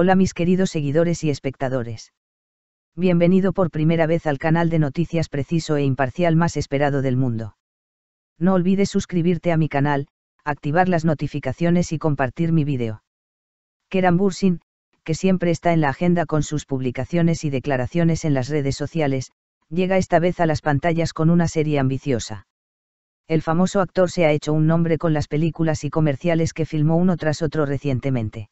Hola mis queridos seguidores y espectadores. Bienvenido por primera vez al canal de noticias preciso e imparcial más esperado del mundo. No olvides suscribirte a mi canal, activar las notificaciones y compartir mi vídeo. Keran Bursin, que siempre está en la agenda con sus publicaciones y declaraciones en las redes sociales, llega esta vez a las pantallas con una serie ambiciosa. El famoso actor se ha hecho un nombre con las películas y comerciales que filmó uno tras otro recientemente.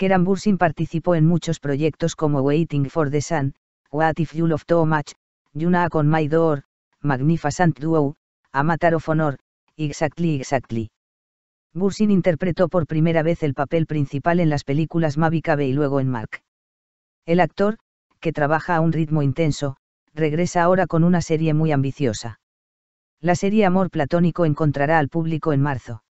Keran Bursin participó en muchos proyectos como Waiting for the Sun, What If You Love Too Much, Yuna Con My Door, Magnificent Duo, A of Honor, Exactly Exactly. Bursin interpretó por primera vez el papel principal en las películas Mavicabe y luego en Mark. El actor, que trabaja a un ritmo intenso, regresa ahora con una serie muy ambiciosa. La serie Amor Platónico encontrará al público en marzo.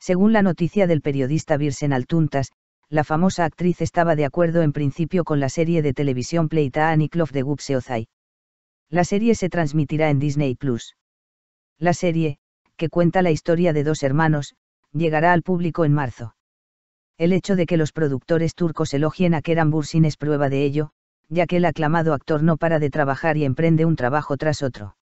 Según la noticia del periodista Virsen Altuntas, la famosa actriz estaba de acuerdo en principio con la serie de televisión Pleita Aniklov de Gupseozai. La serie se transmitirá en Disney Plus. La serie, que cuenta la historia de dos hermanos, llegará al público en marzo. El hecho de que los productores turcos elogien a Kerem Bursin es prueba de ello, ya que el aclamado actor no para de trabajar y emprende un trabajo tras otro.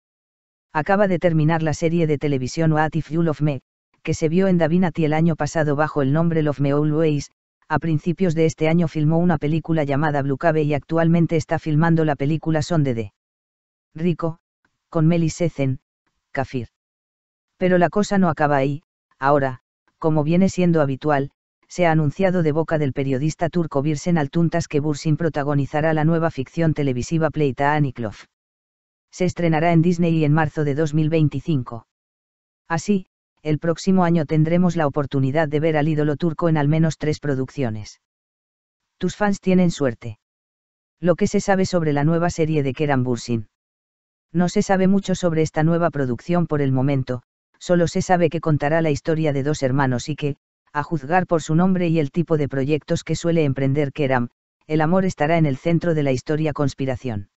Acaba de terminar la serie de televisión What If You Love Me, que se vio en Davinati el año pasado bajo el nombre Love Me Always, a principios de este año filmó una película llamada Blue Cave y actualmente está filmando la película Sonde de Rico, con Melis Kafir. Pero la cosa no acaba ahí, ahora, como viene siendo habitual, se ha anunciado de boca del periodista turco Birsen Altuntas que Bursin protagonizará la nueva ficción televisiva Pleita Aniklov. Se estrenará en Disney en marzo de 2025. Así, el próximo año tendremos la oportunidad de ver al ídolo turco en al menos tres producciones. Tus fans tienen suerte. Lo que se sabe sobre la nueva serie de Keram Bursin. No se sabe mucho sobre esta nueva producción por el momento, solo se sabe que contará la historia de dos hermanos y que, a juzgar por su nombre y el tipo de proyectos que suele emprender Keram, el amor estará en el centro de la historia conspiración.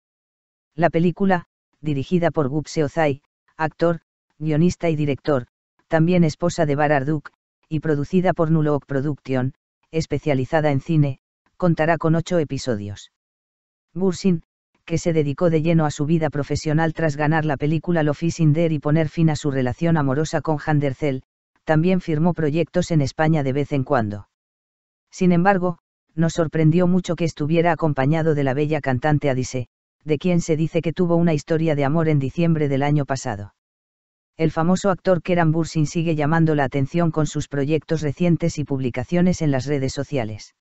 La película, dirigida por Gupse Ozai, actor, guionista y director, también esposa de Arduk, y producida por Nulok Production, especializada en cine, contará con ocho episodios. Bursin, que se dedicó de lleno a su vida profesional tras ganar la película Lo Fishing y poner fin a su relación amorosa con Handercel, también firmó proyectos en España de vez en cuando. Sin embargo, nos sorprendió mucho que estuviera acompañado de la bella cantante Adise, de quien se dice que tuvo una historia de amor en diciembre del año pasado el famoso actor Keran Bursin sigue llamando la atención con sus proyectos recientes y publicaciones en las redes sociales.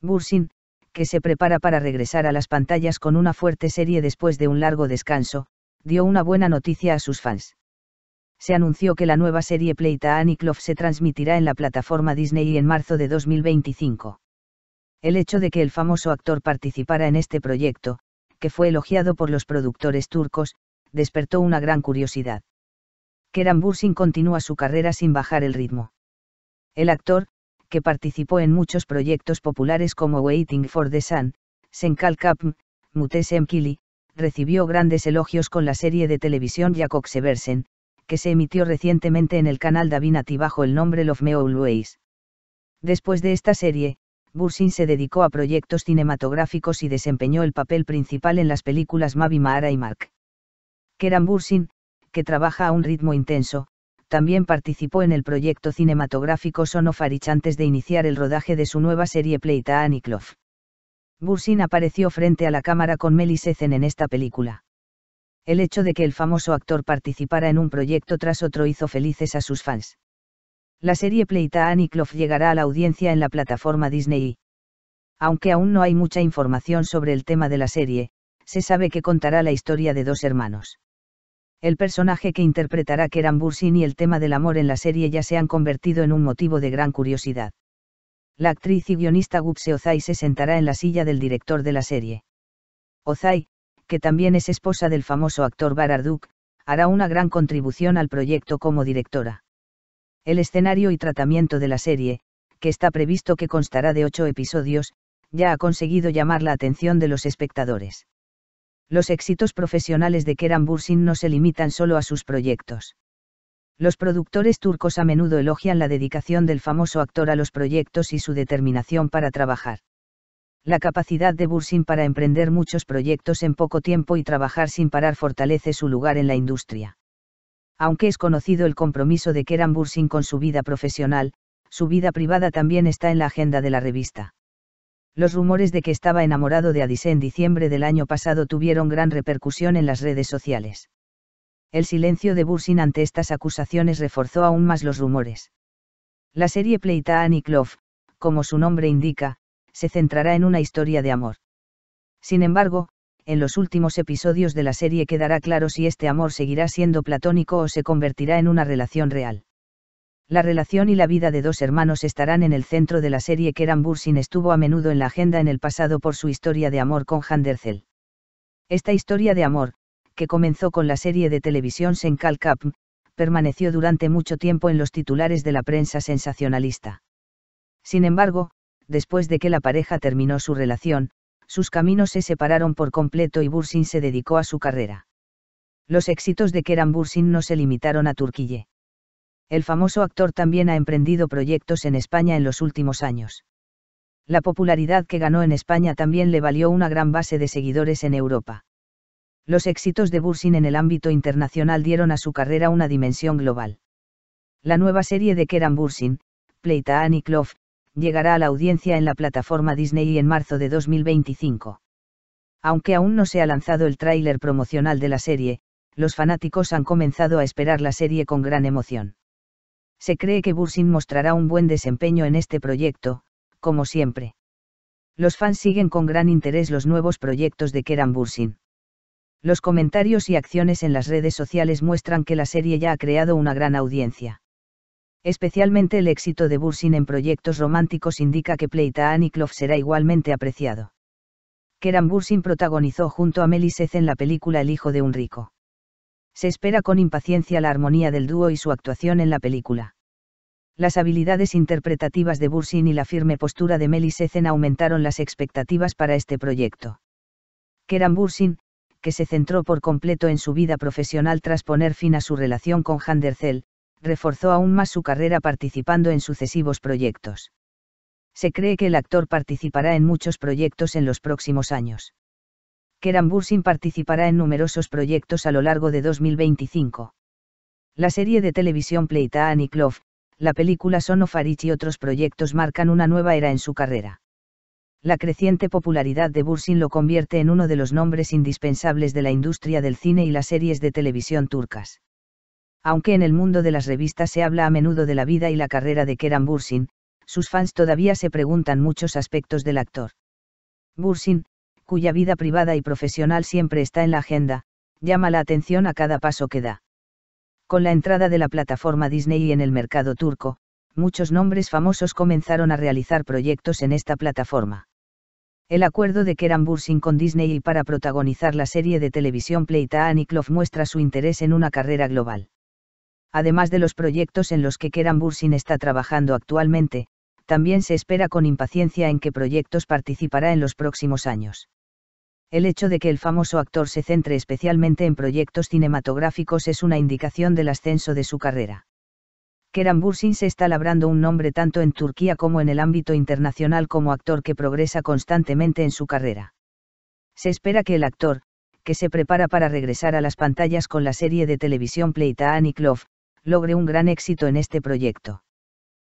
Bursin, que se prepara para regresar a las pantallas con una fuerte serie después de un largo descanso, dio una buena noticia a sus fans. Se anunció que la nueva serie Pleita Aniklof se transmitirá en la plataforma Disney en marzo de 2025. El hecho de que el famoso actor participara en este proyecto, que fue elogiado por los productores turcos, despertó una gran curiosidad. Keran Bursin continúa su carrera sin bajar el ritmo. El actor, que participó en muchos proyectos populares como Waiting for the Sun, Senkal Kapm, Mutesem Kili, recibió grandes elogios con la serie de televisión seversen que se emitió recientemente en el canal Davinati bajo el nombre Love Me Always. Después de esta serie, Bursin se dedicó a proyectos cinematográficos y desempeñó el papel principal en las películas Mavi Mahara y Mark. Keran Bursin, que trabaja a un ritmo intenso, también participó en el proyecto cinematográfico Son antes de iniciar el rodaje de su nueva serie Pleita Aniklov. Bursin apareció frente a la cámara con Melis Ezen en esta película. El hecho de que el famoso actor participara en un proyecto tras otro hizo felices a sus fans. La serie Pleita Aniklov llegará a la audiencia en la plataforma Disney. Aunque aún no hay mucha información sobre el tema de la serie, se sabe que contará la historia de dos hermanos. El personaje que interpretará Keran Bursin y el tema del amor en la serie ya se han convertido en un motivo de gran curiosidad. La actriz y guionista Gupse Ozai se sentará en la silla del director de la serie. Ozai, que también es esposa del famoso actor Bararduk, hará una gran contribución al proyecto como directora. El escenario y tratamiento de la serie, que está previsto que constará de ocho episodios, ya ha conseguido llamar la atención de los espectadores. Los éxitos profesionales de Kerem Bursin no se limitan solo a sus proyectos. Los productores turcos a menudo elogian la dedicación del famoso actor a los proyectos y su determinación para trabajar. La capacidad de Bursin para emprender muchos proyectos en poco tiempo y trabajar sin parar fortalece su lugar en la industria. Aunque es conocido el compromiso de Kerem Bursin con su vida profesional, su vida privada también está en la agenda de la revista. Los rumores de que estaba enamorado de Addis en diciembre del año pasado tuvieron gran repercusión en las redes sociales. El silencio de Bursin ante estas acusaciones reforzó aún más los rumores. La serie pleita Annie Clough, como su nombre indica, se centrará en una historia de amor. Sin embargo, en los últimos episodios de la serie quedará claro si este amor seguirá siendo platónico o se convertirá en una relación real. La relación y la vida de dos hermanos estarán en el centro de la serie que Bursin estuvo a menudo en la agenda en el pasado por su historia de amor con Handerzel. Esta historia de amor, que comenzó con la serie de televisión Senkal Kapm, permaneció durante mucho tiempo en los titulares de la prensa sensacionalista. Sin embargo, después de que la pareja terminó su relación, sus caminos se separaron por completo y Bursin se dedicó a su carrera. Los éxitos de Keran Bursin no se limitaron a Turquille el famoso actor también ha emprendido proyectos en España en los últimos años. La popularidad que ganó en España también le valió una gran base de seguidores en Europa. Los éxitos de Bursin en el ámbito internacional dieron a su carrera una dimensión global. La nueva serie de Keran Bursin, Pleita Annie Clough, llegará a la audiencia en la plataforma Disney en marzo de 2025. Aunque aún no se ha lanzado el tráiler promocional de la serie, los fanáticos han comenzado a esperar la serie con gran emoción. Se cree que Bursin mostrará un buen desempeño en este proyecto, como siempre. Los fans siguen con gran interés los nuevos proyectos de Keran Bursin. Los comentarios y acciones en las redes sociales muestran que la serie ya ha creado una gran audiencia. Especialmente el éxito de Bursin en proyectos románticos indica que Pleita Aniklov será igualmente apreciado. Keran Bursin protagonizó junto a Meliseth en la película El hijo de un rico se espera con impaciencia la armonía del dúo y su actuación en la película. Las habilidades interpretativas de Bursin y la firme postura de Melis Ezen aumentaron las expectativas para este proyecto. Keran Bursin, que se centró por completo en su vida profesional tras poner fin a su relación con Handercel, reforzó aún más su carrera participando en sucesivos proyectos. Se cree que el actor participará en muchos proyectos en los próximos años. Keran Bursin participará en numerosos proyectos a lo largo de 2025. La serie de televisión Pleita Annie la película *Sono of y otros proyectos marcan una nueva era en su carrera. La creciente popularidad de Bursin lo convierte en uno de los nombres indispensables de la industria del cine y las series de televisión turcas. Aunque en el mundo de las revistas se habla a menudo de la vida y la carrera de Keran Bursin, sus fans todavía se preguntan muchos aspectos del actor. Bursin, cuya vida privada y profesional siempre está en la agenda, llama la atención a cada paso que da. Con la entrada de la plataforma Disney en el mercado turco, muchos nombres famosos comenzaron a realizar proyectos en esta plataforma. El acuerdo de Kerem Bursin con Disney para protagonizar la serie de televisión Pleita Aniklof muestra su interés en una carrera global. Además de los proyectos en los que Kerem Bursin está trabajando actualmente, también se espera con impaciencia en qué proyectos participará en los próximos años. El hecho de que el famoso actor se centre especialmente en proyectos cinematográficos es una indicación del ascenso de su carrera. Kerem Bursin se está labrando un nombre tanto en Turquía como en el ámbito internacional como actor que progresa constantemente en su carrera. Se espera que el actor, que se prepara para regresar a las pantallas con la serie de televisión Pleita y logre un gran éxito en este proyecto.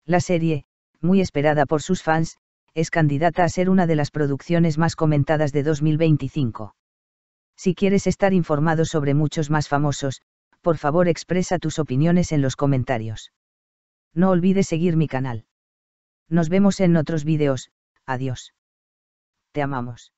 La serie, muy esperada por sus fans, es candidata a ser una de las producciones más comentadas de 2025. Si quieres estar informado sobre muchos más famosos, por favor expresa tus opiniones en los comentarios. No olvides seguir mi canal. Nos vemos en otros videos, adiós. Te amamos.